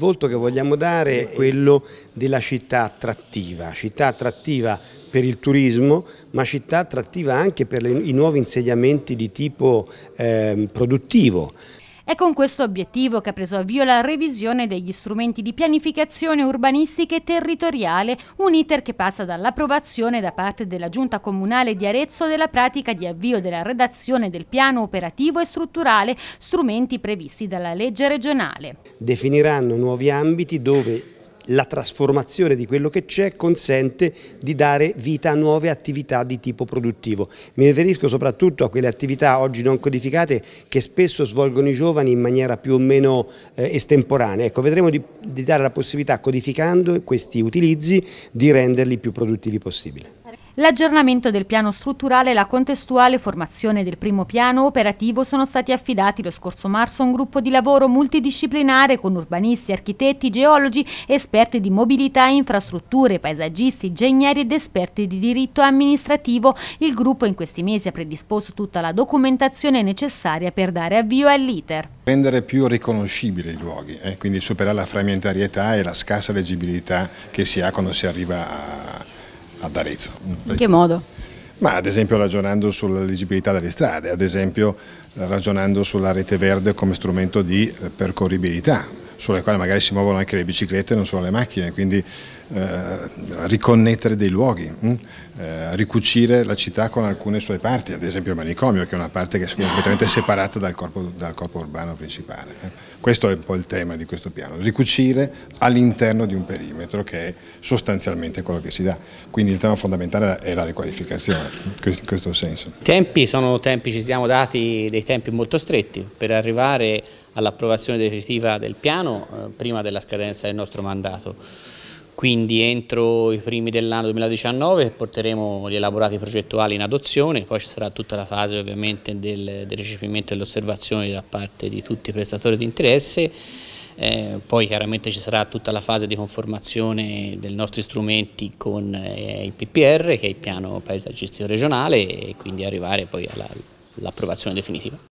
volto che vogliamo dare è quello della città attrattiva, città attrattiva per il turismo, ma città attrattiva anche per le, i nuovi insediamenti di tipo eh, produttivo. È con questo obiettivo che ha preso avvio la revisione degli strumenti di pianificazione urbanistica e territoriale, un iter che passa dall'approvazione da parte della Giunta Comunale di Arezzo della pratica di avvio della redazione del piano operativo e strutturale, strumenti previsti dalla legge regionale. Definiranno nuovi ambiti dove la trasformazione di quello che c'è consente di dare vita a nuove attività di tipo produttivo. Mi riferisco soprattutto a quelle attività oggi non codificate che spesso svolgono i giovani in maniera più o meno eh, estemporanea. Ecco, vedremo di, di dare la possibilità, codificando questi utilizzi, di renderli più produttivi possibile. L'aggiornamento del piano strutturale e la contestuale formazione del primo piano operativo sono stati affidati lo scorso marzo a un gruppo di lavoro multidisciplinare con urbanisti, architetti, geologi, esperti di mobilità e infrastrutture, paesaggisti, ingegneri ed esperti di diritto amministrativo. Il gruppo in questi mesi ha predisposto tutta la documentazione necessaria per dare avvio all'iter. Rendere più riconoscibili i luoghi, eh? quindi superare la frammentarietà e la scarsa leggibilità che si ha quando si arriva a ad Arezzo. In mm. che modo? Ma ad esempio ragionando sulla legibilità delle strade, ad esempio ragionando sulla rete verde come strumento di eh, percorribilità, sulle quali magari si muovono anche le biciclette non solo le macchine, quindi eh, riconnettere dei luoghi, hm? eh, ricucire la città con alcune sue parti, ad esempio il manicomio che è una parte che è completamente separata dal corpo, dal corpo urbano principale. Eh. Questo è un po' il tema di questo piano, ricucire all'interno di un perimetro che è sostanzialmente quello che si dà, quindi il tema fondamentale è la riqualificazione, in hm? questo senso. I tempi sono tempi, ci siamo dati dei tempi molto stretti per arrivare all'approvazione definitiva del piano eh, prima della scadenza del nostro mandato. Quindi entro i primi dell'anno 2019 porteremo gli elaborati progettuali in adozione, poi ci sarà tutta la fase ovviamente del, del recepimento e dell'osservazione da parte di tutti i prestatori di interesse. Eh, poi chiaramente ci sarà tutta la fase di conformazione dei nostri strumenti con eh, il PPR, che è il piano paesaggistico regionale, e quindi arrivare poi all'approvazione definitiva.